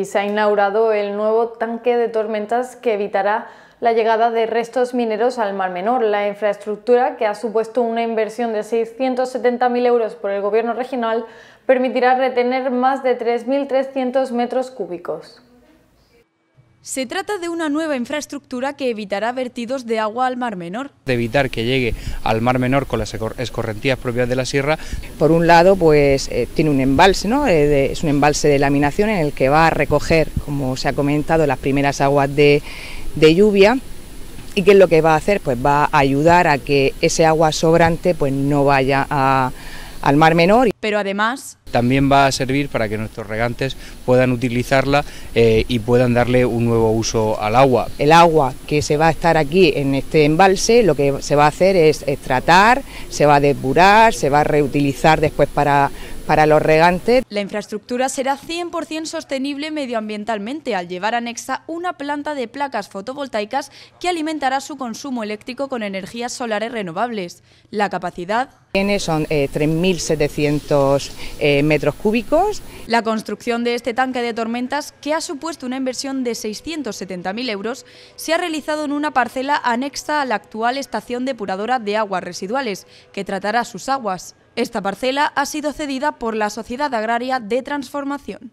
y se ha inaugurado el nuevo tanque de tormentas que evitará la llegada de restos mineros al Mar Menor. La infraestructura, que ha supuesto una inversión de 670.000 euros por el Gobierno regional, permitirá retener más de 3.300 metros cúbicos. Se trata de una nueva infraestructura que evitará vertidos de agua al Mar Menor. De evitar que llegue al Mar Menor con las escorrentías propias de la sierra. Por un lado, pues eh, tiene un embalse, ¿no? Eh, es un embalse de laminación en el que va a recoger, como se ha comentado, las primeras aguas de, de lluvia. ¿Y qué es lo que va a hacer? Pues va a ayudar a que ese agua sobrante pues, no vaya a al Mar Menor. Pero además... También va a servir para que nuestros regantes puedan utilizarla eh, y puedan darle un nuevo uso al agua. El agua que se va a estar aquí en este embalse, lo que se va a hacer es, es tratar, se va a depurar, se va a reutilizar después para para los regantes. La infraestructura será 100% sostenible medioambientalmente al llevar anexa una planta de placas fotovoltaicas que alimentará su consumo eléctrico con energías solares renovables. La capacidad son 3.700 eh, eh, metros cúbicos. La construcción de este tanque de tormentas, que ha supuesto una inversión de 670.000 euros, se ha realizado en una parcela anexa a la actual estación depuradora de aguas residuales, que tratará sus aguas. Esta parcela ha sido cedida por la Sociedad Agraria de Transformación.